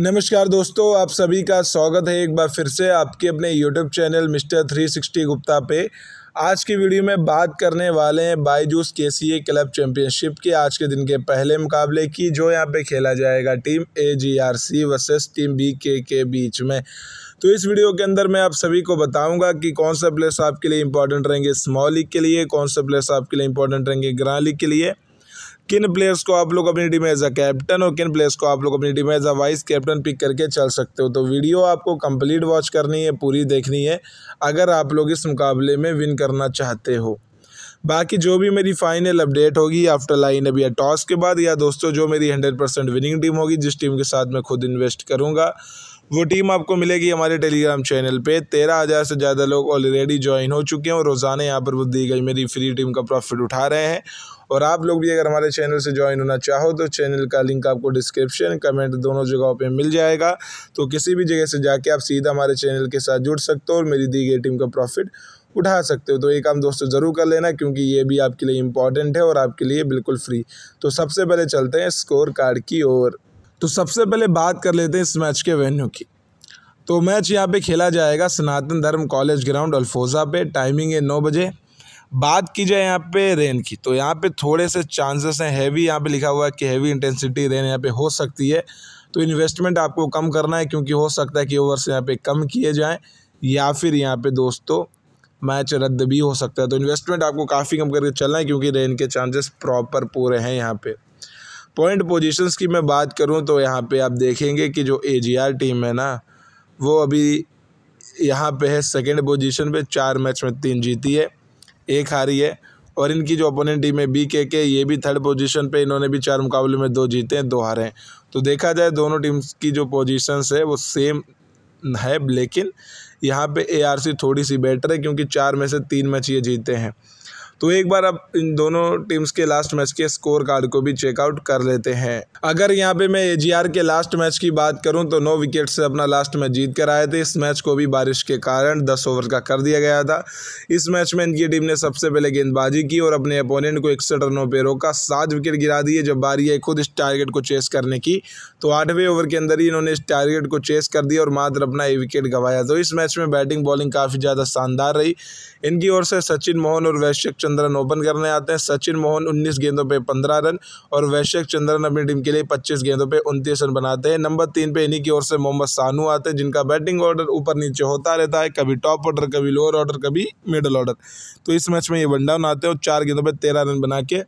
नमस्कार दोस्तों आप सभी का स्वागत है एक बार फिर से आपके अपने YouTube channel mister three sixty Gupta पे आज की वीडियो में बात करने वाले हैं बाईजूस के सी ए क्लब चैम्पियनशिप के आज के दिन के पहले मुकाबले की जो यहाँ पे खेला जाएगा team A G R C versus team B K के बीच में तो इस वीडियो के अंदर मैं आप सभी को बताऊंगा कि कौन सा प्लेयर्स आपके लिए इंपॉर्टेंट रहेंगे स्मॉल लीग के लिए कौन सा प्लेयर्स आपके लिए इंपॉर्टेंट रहेंगे ग्रां लीग के लिए किन प्लेयर्स को आप लोग अपनी टीम एज अ कैप्टन और किन प्लेयर्स को आप लोग अपनी team as a vice captain pick करके चल सकते हो तो वीडियो आपको कंप्लीट वॉच करनी है पूरी देखनी है अगर आप लोग इस मुकाबले में विन करना चाहते हो बाकी जो भी मेरी फाइनल अपडेट होगी आफ्टर लाइन अब या टॉस के बाद या दोस्तों जो मेरी हंड्रेड परसेंट विनिंग टीम होगी जिस टीम के साथ मैं खुद इन्वेस्ट करूँगा वो टीम आपको मिलेगी हमारे टेलीग्राम चैनल पे तेरह हज़ार से ज़्यादा लोग ऑलरेडी ज्वाइन हो चुके हैं और रोज़ाना यहाँ पर वो दी गई मेरी फ्री टीम का प्रॉफिट उठा रहे हैं और आप लोग भी अगर हमारे चैनल से ज्वाइन होना चाहो तो चैनल का लिंक आपको डिस्क्रिप्शन कमेंट दोनों जगहों पर मिल जाएगा तो किसी भी जगह से जाके आप सीधा हमारे चैनल के साथ जुड़ सकते हो और मेरी दी गई टीम का प्रॉफिट उठा सकते हो तो ये काम दोस्तों ज़रूर कर लेना क्योंकि ये भी आपके लिए इम्पॉर्टेंट है और आपके लिए बिल्कुल फ्री तो सबसे पहले चलते हैं स्कोर कार्ड की ओर तो सबसे पहले बात कर लेते हैं इस मैच के वेन्यू की तो मैच यहाँ पे खेला जाएगा सनातन धर्म कॉलेज ग्राउंड अल्फोज़ा पे टाइमिंग है नौ बजे बात की जाए यहाँ पे रेन की तो यहाँ पे थोड़े से चांसेस हैं हैवी यहाँ पे लिखा हुआ है कि हैवी इंटेंसिटी रेन यहाँ पे हो सकती है तो इन्वेस्टमेंट आपको कम करना है क्योंकि हो सकता है कि ओवर्स यहाँ पे कम किए जाएँ या फिर यहाँ पे दोस्तों मैच रद्द भी हो सकता है तो इन्वेस्टमेंट आपको काफ़ी कम करके चलना है क्योंकि रेन के चांसेस प्रॉपर पूरे हैं यहाँ पर पॉइंट पोजिशन की मैं बात करूँ तो यहाँ पर आप देखेंगे कि जो ए टीम है ना वो अभी यहाँ पे है सेकंड पोजीशन पे चार मैच में तीन जीती है एक हारी है और इनकी जो अपोनेंट टीम है बी के के ये भी थर्ड पोजीशन पे इन्होंने भी चार मुकाबले में दो जीते हैं दो हारे हैं तो देखा जाए दोनों टीम्स की जो पोजीशंस है वो सेम है लेकिन यहाँ पे एआरसी थोड़ी सी बेटर है क्योंकि चार में से तीन मैच ये जीते हैं तो एक बार आप इन दोनों टीम्स के लास्ट मैच के स्कोर कार्ड को भी चेकआउट कर लेते हैं अगर यहाँ पे मैं एजीआर के लास्ट मैच की बात करूँ तो नौ विकेट से अपना लास्ट मैच जीत कर आए थे इस मैच को भी बारिश के कारण दस ओवर का कर दिया गया था इस मैच में इनकी टीम ने सबसे पहले गेंदबाजी की और अपने अपोनेंट को इकसठ रनों पर रोका सात विकेट गिरा दिए जब बारी है खुद इस टारगेट को चेस करने की तो आठवें ओवर के अंदर ही इन्होंने इस टारगेट को चेस कर दिया और मात्र अपना एक विकेट गंवाया तो इस मैच में बैटिंग बॉलिंग काफ़ी ज़्यादा शानदार रही इनकी ओर से सचिन मोहन और वैश्यक चंद्रन ओपन करने आते हैं सचिन मोहन उन्नीस गेंदों पर पंद्रह रन और वैशेक चंद्रन अपनी टीम के लिए पच्चीस गेंदों पर उनतीस रन बनाते हैं नंबर तीन पे इन्हीं की ओर से मोहम्मद सानू आते हैं जिनका बैटिंग ऑर्डर ऊपर नीचे होता रहता है कभी टॉप ऑर्डर कभी लोअर ऑर्डर कभी मिडल ऑर्डर तो इस मैच में ये वन डाउन आते हैं और चार गेंदों पर तेरह रन बना के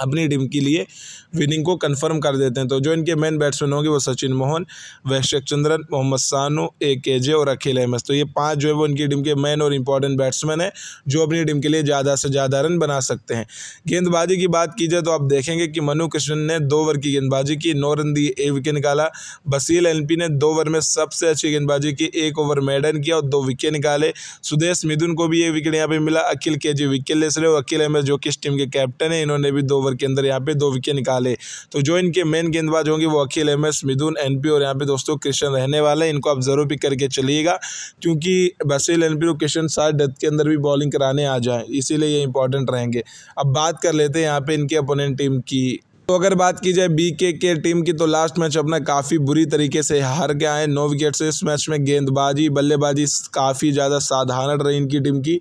अपनी टीम के लिए विनिंग को कंफर्म कर देते हैं तो जो इनके मेन बैट्समैन होंगे वो सचिन मोहन वैश्यक चंद्रन मोहम्मद सानू ए के जे और अखिल अहमद तो ये पांच जो है वो इनकी टीम के मेन और इंपॉर्टेंट बैट्समैन हैं जो अपनी टीम के लिए ज़्यादा से ज़्यादा रन बना सकते हैं गेंदबाजी की बात की जाए तो आप देखेंगे कि मनु कृष्णन ने दो ओवर की गेंदबाजी की नौ रन दिए एक विकेट निकाला बसील एल ने दो ओवर में सबसे अच्छी गेंदबाजी की एक ओवर मेडन किया और दो विकेट निकाले सुदेश मिथुन को भी ये विकेट यहाँ पर मिला अखिल के जी विकेट ले रहे और अखिल अहमद जो किस टीम के कैप्टन है इन्होंने भी दो ओवर के अंदर यहाँ पे दो विकेट निकाले तो जो इनके मेन गेंदबाज होंगे वो Akhil M S Midhun N और यहाँ पे दोस्तों कृष्ण रहने वाले हैं इनको आप ज़रूर पिक करके चलिएगा क्योंकि बसेल एन और कृष्ण साठ डेथ के अंदर भी बॉलिंग कराने आ जाए इसीलिए ये इंपॉर्टेंट रहेंगे अब बात कर लेते हैं यहाँ पे इनके अपोनेंट टीम की तो अगर बात की जाए बी के, टीम की तो लास्ट मैच अपना काफ़ी बुरी तरीके से हार गया है नौ विकेट से इस मैच में गेंदबाजी बल्लेबाजी काफ़ी ज़्यादा साधारण रही इनकी टीम की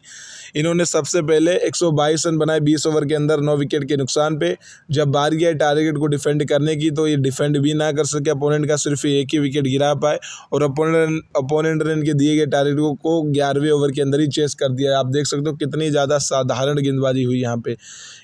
इन्होंने सबसे पहले 122 रन बनाए 20 ओवर के अंदर नौ विकेट के नुकसान पे जब बार गया टारगेट को डिफेंड करने की तो ये डिफेंड भी ना कर सके अपोनेंट का सिर्फ एक ही विकेट गिरा पाए और अपोनेंट अपोनेंट ने इनके दिए गए टारगेट को, को ग्यारहवें ओवर के अंदर ही चेस कर दिया आप देख सकते हो कितनी ज़्यादा साधारण गेंदबाजी हुई यहाँ पर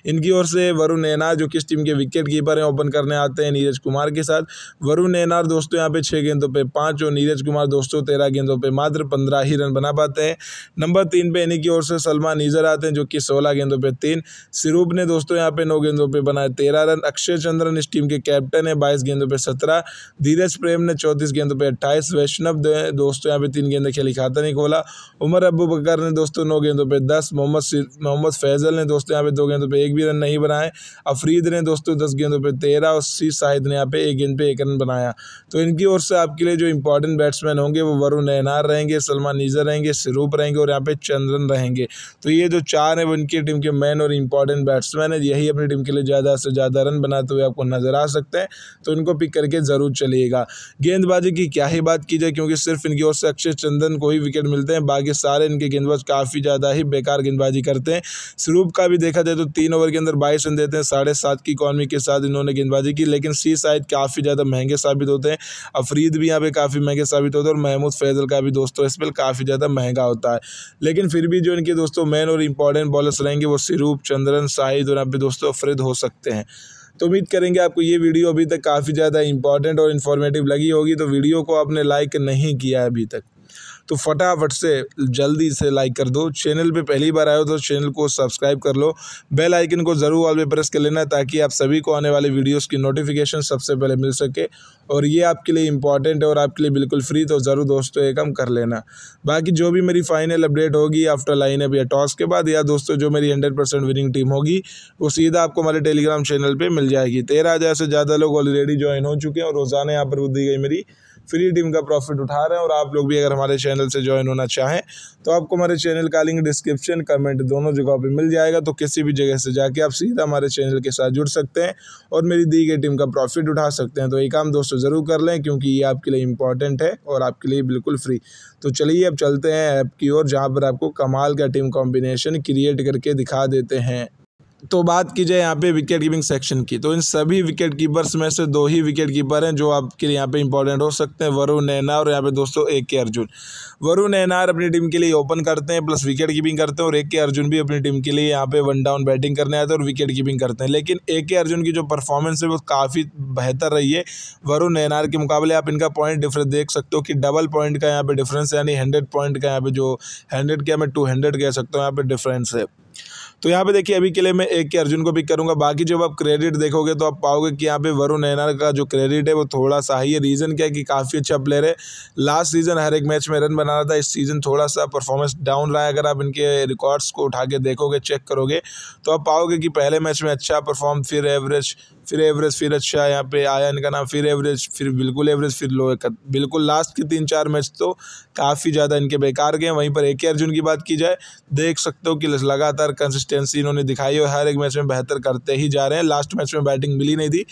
इनकी ओर से वरुण नैना जो किस टीम के विकेट विकेटकीपर हैं ओपन करने आते हैं नीरज कुमार के साथ वरुण नैनार दोस्तों यहाँ पे छः गेंदों पे पाँच और नीरज कुमार दोस्तों तेरह गेंदों पे मात्र पंद्रह ही रन बना पाते हैं नंबर तीन पे इन्हीं की ओर से सलमान नीजर आते हैं जो कि सोलह गेंदों पर तीन सिरूप ने दोस्तों यहाँ पे नौ गेंदों पर बनाए तेरह रन अक्षय चंद्रन इस टीम के कैप्टन है बाईस गेंदों पर सत्रह धीरज प्रेम ने चौंतीस गेंदों पर अट्ठाईस वैष्णव दोस्तों यहाँ पे तीन गेंदें खेली खाता नहीं खोला उमर अबू बकर ने दोस्तों नौ गेंदों पर दस मोहम्मद मोहम्मद फैजल ने दोस्तों यहाँ पे दो गेंदों पे एक भी रन नहीं बनाए अफरीद ने दोस्तों दस गेंदों पर तेरह और शीश शाहिद ने यहाँ पे एक गेंद पे एक रन बनाया तो इनकी ओर से आपके लिए जो इंपॉर्टेंट बैट्समैन होंगे वो वरुण नैनार रहेंगे सलमान ईजा रहेंगे सिरूप रहेंगे और यहाँ पे चंद्रन रहेंगे तो ये जो चार हैं वो इनकी टीम के मैन और इंपॉर्टेंट बैट्समैन है यही अपनी टीम के लिए ज़्यादा से ज़्यादा रन बनाते हुए आपको नजर आ सकते हैं तो इनको पिक करके ज़रूर चलिएगा गेंदबाजी की क्या ही बात की जाए क्योंकि सिर्फ इनकी ओर से अक्षय चंदन को ही विकेट मिलते हैं बाकी सारे इनके गेंदबाज काफ़ी ज़्यादा ही बेकार गेंदबाजी करते हैं स्वरूप का भी देखा जाए तो तीन ओवर के अंदर बाईस रन देते हैं साढ़े सात की इकॉनमी के साथ साथ इन्होंने गेंदबाजी की लेकिन सी साइड काफ़ी ज़्यादा महंगे साबित होते हैं अफरीद भी यहाँ पे काफ़ी महंगे साबित होते हैं और महमूद फैजल का भी दोस्तों इस पर काफ़ी ज़्यादा महंगा होता है लेकिन फिर भी जो इनके दोस्तों मेन और इंपॉर्टेंट बॉलर्स रहेंगे वो सिरूप चंद्रन शाहिद और यहाँ दोस्तों अफरीद हो सकते हैं तो उम्मीद करेंगे आपको ये वीडियो अभी तक काफ़ी ज़्यादा इंपॉर्टेंट और इन्फॉर्मेटिव लगी होगी तो वीडियो को आपने लाइक नहीं किया है अभी तक तो फटाफट से जल्दी से लाइक कर दो चैनल पे पहली बार आए हो तो चैनल को सब्सक्राइब कर लो बेल आइकन को ज़रूर ऑल पे प्रेस कर लेना ताकि आप सभी को आने वाले वीडियोस की नोटिफिकेशन सबसे पहले मिल सके और ये आपके लिए इंपॉर्टेंट है और आपके लिए बिल्कुल फ्री तो ज़रूर दोस्तों एक कम कर लेना बाकी जो भी मेरी फाइनल अपडेट होगी आफ्टर लाइन अप या टॉस के बाद या दोस्तों जो मेरी हंड्रेड परसेंट विनिंग टीम होगी वो सीधा आपको हमारे टेलीग्राम चैनल पर मिल जाएगी तेरह हज़ार से ज़्यादा लोग ऑलरेडी ज्वाइन हो चुके हैं और रोज़ाना यहाँ पर दी गई मेरी फ्री टीम का प्रॉफिट उठा रहे हैं और आप लोग भी अगर हमारे चैनल से ज्वाइन होना चाहें तो आपको हमारे चैनल का लिंक डिस्क्रिप्शन कमेंट दोनों जगहों पर मिल जाएगा तो किसी भी जगह से जाके आप सीधा हमारे चैनल के साथ जुड़ सकते हैं और मेरी दी गई टीम का प्रॉफिट उठा सकते हैं तो ये काम दोस्तों ज़रूर कर लें क्योंकि ये आपके लिए इंपॉर्टेंट है और आपके लिए बिल्कुल फ्री तो चलिए अब चलते हैं ऐप की ओर जहाँ पर आपको कमाल का टीम कॉम्बिनेशन क्रिएट करके दिखा देते हैं तो बात की जाए यहाँ पे विकेट कीपिंग सेक्शन की तो इन सभी विकेट कीपर्स में से दो ही विकेट कीपर हैं जो आपके लिए यहाँ पे इंपॉर्टेंट हो सकते हैं वरुण नैना और यहाँ पे दोस्तों ए के अर्जुन वरुण नैनार अपनी टीम के लिए ओपन करते हैं प्लस विकेट कीपिंग करते हैं और ए के अर्जुन भी अपनी टीम के लिए यहाँ पे वन डाउन बैटिंग करने आते हैं और विकेट कीपिंग करते हैं लेकिन ए के अर्जुन की जो परफॉर्मेंस है वो काफ़ी बेहतर रही है वरुण नैनार के मुकाबले आप इनका पॉइंट डिफरेंस देख सकते हो कि डबल पॉइंट का यहाँ पर डिफरेंस यानी हंड्रेड पॉइंट का यहाँ पर जो हंड्रेड के मैं टू हंड्रेड कह सकता हूँ यहाँ पर डिफरेंस है तो यहाँ पे देखिए अभी के लिए मैं एक के अर्जुन को पिक करूँगा बाकी जब आप क्रेडिट देखोगे तो आप पाओगे कि यहाँ पे वरुण नैनार का जो क्रेडिट है वो थोड़ा सा ही है रीज़न क्या है कि काफ़ी अच्छा प्लेयर है लास्ट सीज़न हर एक मैच में रन बना रहा था इस सीज़न थोड़ा सा परफॉर्मेंस डाउन रहा है अगर आप इनके रिकॉर्ड्स को उठा के देखोगे चेक करोगे तो आप पाओगे कि पहले मैच में अच्छा परफॉर्म फिर एवरेज फिर एवरेज फिर अच्छा यहाँ पे आया इनका नाम फिर एवरेज फिर बिल्कुल एवरेज फिर लो बिल्कुल लास्ट के तीन चार मैच तो काफ़ी ज़्यादा इनके बेकार गए वहीं पर ए के अर्जुन की बात की जाए देख सकते हो कि लगातार कंसिस्टेंसी इन्होंने दिखाई और हर एक मैच में बेहतर करते ही जा रहे हैं लास्ट मैच में बैटिंग मिली नहीं थी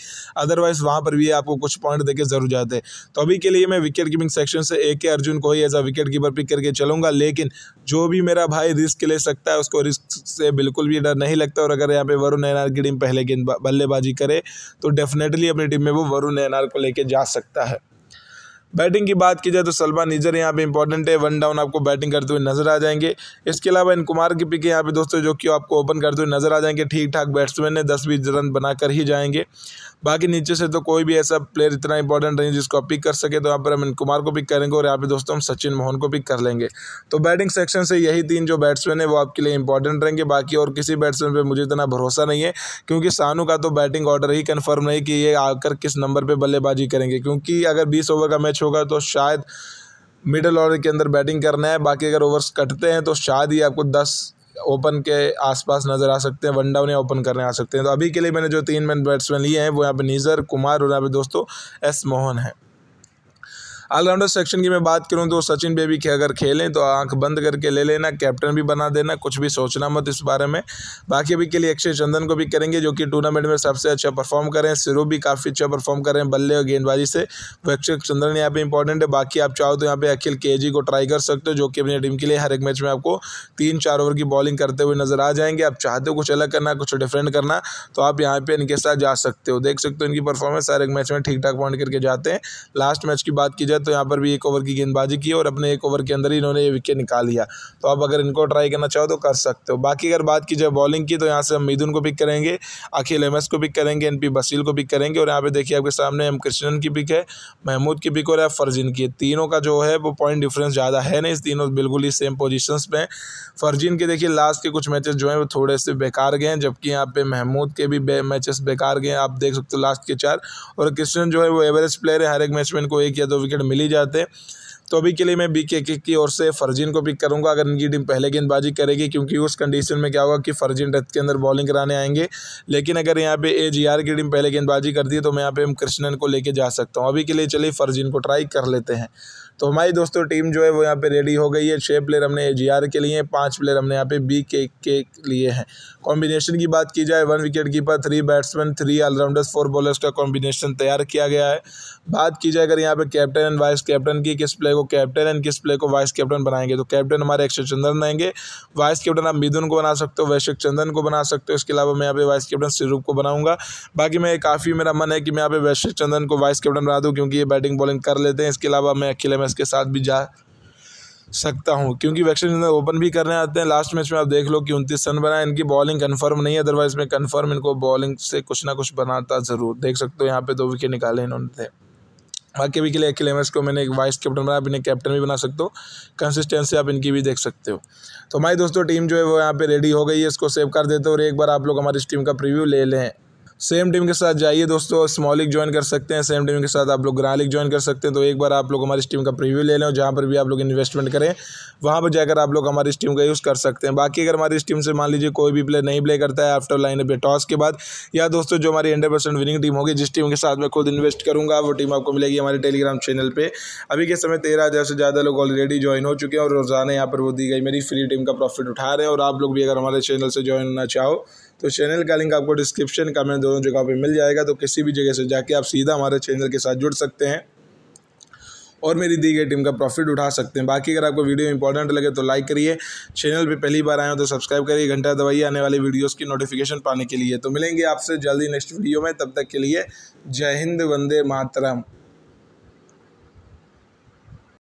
अदरवाइज़ वहाँ पर भी आपको कुछ पॉइंट देकर ज़रूर जाते तो अभी के लिए मैं विकेट कीपिंग सेक्शन से ए के अर्जुन को ही as a wicket keeper pick करके चलूँगा लेकिन जो भी मेरा भाई रिस्क ले सकता है उसको रिस्क से बिल्कुल भी डर नहीं लगता और अगर यहाँ पे वरुण नैनार की टीम पहले गेंद बल्लेबाजी करे तो डेफिनेटली अपनी टीम में वो वरुण एनआर को लेके जा सकता है बैटिंग की बात की जाए तो सलमान निजर यहाँ पे इंपॉर्टेंट है वन डाउन आपको बैटिंग करते हुए नजर आ जाएंगे इसके अलावा इन कुमार की पिके यहाँ पे दोस्तों जो कि आपको ओपन करते हुए नजर आ जाएंगे ठीक ठाक बैट्समैन है दस बीस रन बनाकर ही जाएंगे बाकी नीचे से तो कोई भी ऐसा प्लेयर इतना इंपॉर्टेंट नहीं जिसको आप पिक कर सके तो यहाँ पर हम इन कुमार को पिक करेंगे और यहाँ पे दोस्तों हम सचिन मोहन को पिक कर लेंगे तो बैटिंग सेक्शन से यही तीन जो बैट्समैन है वो आपके लिए इंपॉर्टेंट रहेंगे बाकी और किसी बैट्समैन पर मुझे इतना भरोसा नहीं है क्योंकि सानू का तो बैटिंग ऑर्डर ही कन्फर्म नहीं कि ये आकर किस नंबर पर बल्लेबाजी करेंगे क्योंकि अगर बीस ओवर का मैच होगा तो शायद मिडल ऑर्डर के अंदर बैटिंग करना है बाकी अगर ओवर्स कटते हैं तो शायद ही आपको दस ओपन के आसपास नज़र आ सकते हैं वन डाउन या ओपन करने आ सकते हैं तो अभी के लिए मैंने जो तीन मैन बैट्समैन लिए हैं वो यहाँ पे नीजर कुमार और यहाँ पे दोस्तों एस मोहन है ऑलराउंडर सेक्शन की मैं बात करूँ तो सचिन बेबी के अगर खेलें तो आंख बंद करके ले लेना कैप्टन भी बना देना कुछ भी सोचना मत इस बारे में बाकी अभी के लिए अक्षय चंदन को भी करेंगे जो कि टूर्नामेंट में सबसे अच्छा परफॉर्म करें सिरो भी काफ़ी अच्छा परफॉर्म करें बल्ले और गेंदबाजी से वो तो अक्षय चंदन यहाँ पर इंपॉर्टेंट है बाकी आप चाहो तो यहाँ पर अखिल के को ट्राई कर सकते हो जो कि अपनी टीम के लिए हर एक मैच में आपको तीन चार ओवर की बॉलिंग करते हुए नजर आ जाएंगे आप चाहते हो कुछ अलग करना कुछ डिफरेंट करना तो आप यहाँ पे इनके साथ जा सकते हो देख सकते हो इनकी परफॉर्मेंस हर एक मैच में ठीक ठाक पॉइंट करके जाते हैं लास्ट मैच की बात की जाए है तो यहाँ पर भी एक ओवर की गेंदबाजी की और अपने एक ओवर के अंदर ही इन्होंने ये विकेट निकाल लिया तो आप अगर इनको ट्राई करना चाहो तो कर सकते हो बाकी अगर बात की जाए बॉलिंग की तो यहाँ से हम मीदुन को पिक करेंगे अखिल एम को पिक करेंगे एन बसील को पिक करेंगे और यहाँ पर देखिए आपके सामने एम कृष्णन की पिक है महमूद की पिक और एफ फर्जीन की तीनों का जो है वो पॉइंट डिफरेंस ज़्यादा है नहीं इस तीनों बिल्कुल ही सेम पोजिशन पर हैं फर्जीन के देखिए लास्ट के कुछ मैचेस जो हैं वो थोड़े से बेकार गए हैं जबकि यहाँ पे महमूद के भी मैचेस बेकार गए हैं आप देख सकते हो लास्ट के चार और कृष्णन जो है वो एवरेज प्लेयर है हर एक मैच में इनको एक या दो विकेट मिल ही जाते तो अभी के लिए मैं बी के की ओर से फर्जीन को पिक करूंगा अगर इनकी टीम पहले गेंदबाजी करेगी क्योंकि उस कंडीशन में क्या होगा कि फर्जीन रथ के अंदर बॉलिंग कराने आएंगे लेकिन अगर यहाँ पे ए जी आर की टीम पहले गेंदबाजी करती है तो मैं यहाँ पे एम कृष्णन को लेके जा सकता हूँ अभी के लिए चलिए फर्जीन को ट्राई कर लेते हैं तो हमारी दोस्तों टीम जो है वो यहाँ पे रेडी हो गई है छः प्लेयर हमने ए के लिए पाँच प्लेयर हमने यहाँ पे बी के के लिए हैं कॉम्बिनेशन की बात की जाए one wicket keeper three batsman three allrounders four bowlers का कॉम्बिनेशन तैयार किया गया है बात की जाए अगर यहाँ पे कैप्टन एंड वाइस कैप्टन की किस प्लेयर को कैप्टन एंड किस प्ले को वाइस कैप्टन बनाएंगे तो कैप्टन हमारे अक्षय चंद्रन रहेंगे वाइस कैप्टन आप मिदुन को बना सकते हो वैश्विक चंदन को बना सकते हो इसके अलावा मैं यहाँ पे वाइस कैप्टन श्रीरूप को बनाऊंगा बाकी मैं काफ़ी मेरा मन है कि मैं यहाँ पे वैश्विक चंदन को वाइस कैप्टन बना दूँ क्योंकि ये बैटिंग बॉलिंग कर लेते हैं इसके अलावा मैं में ड्राइवर्स के साथ भी जा सकता हूँ क्योंकि वैक्सीन ओपन भी करने आते हैं लास्ट मैच में आप देख लो कि उनतीस रन बनाए इनकी बॉलिंग कन्फर्म नहीं है अदरवाइज में कन्फर्म इनको बॉलिंग से कुछ ना कुछ बनाता ज़रूर देख सकते हो यहाँ पे दो विकेट निकाले इन्होंने थे बाकी भी के लिए अखिल को मैंने एक वाइस कैप्टन बनाया अपने इन्हें कैप्टन भी बना सकते हो कंसिस्टेंसी आप इनकी भी देख सकते हो तो हमारी दोस्तों टीम जो है वो यहाँ पे रेडी हो गई है इसको सेव कर देते हो और एक बार आप लोग हमारी इस टीम का प्रीव्यू ले लें सेम टीम के साथ जाइए दोस्तों स्मॉल लीग ज्वाइन कर सकते हैं सेम टीम के साथ आप लोग ग्रां लीग ज्वाइन कर सकते हैं तो एक बार आप लोग हमारी इस टीम का प्रीव्यू ले लें जहाँ पर भी आप लोग इन्वेस्टमेंट करें वहाँ पर जाकर आप लोग हमारी इस टीम का यूज़ कर सकते हैं बाकी अगर हमारी इस टीम से मान लीजिए कोई भी प्लेयर नहीं प्ले करता है आफ्टर लाइन पे टॉस के बाद या दोस्तों जो हमारी हंड्रेड परसेंट विनिंग टीम होगी जिस टीम के साथ मैं खुद इन्वेस्ट करूँगा वो टीम आपको मिलेगी हमारे टेलीग्राम चैनल पर अभी के समय तेरह हज़ार से ज़्यादा लोग ऑलरेडी ज्वाइन हो चुके हैं और रोज़ाना यहाँ पर वो दी गई मेरी फ्री टीम का प्रॉफिट उठा रहे हैं और आप लोग भी अगर हमारे चैनल से ज्वाइन होना चाहो तो चैनल का लिंक आपको डिस्क्रिप्शन का दोनों जगह पर मिल जाएगा तो किसी भी जगह से जाके आप सीधा हमारे चैनल के साथ जुड़ सकते हैं और मेरी दी गई टीम का प्रॉफिट उठा सकते हैं बाकी अगर आपको वीडियो इंपॉर्टेंट लगे तो लाइक करिए चैनल पे पहली बार आए हो तो सब्सक्राइब करिए घंटा दवाई आने वाली वीडियोस की नोटिफिकेशन पाने के लिए तो मिलेंगे आपसे जल्दी नेक्स्ट वीडियो में तब तक के लिए जय हिंद वंदे मातरम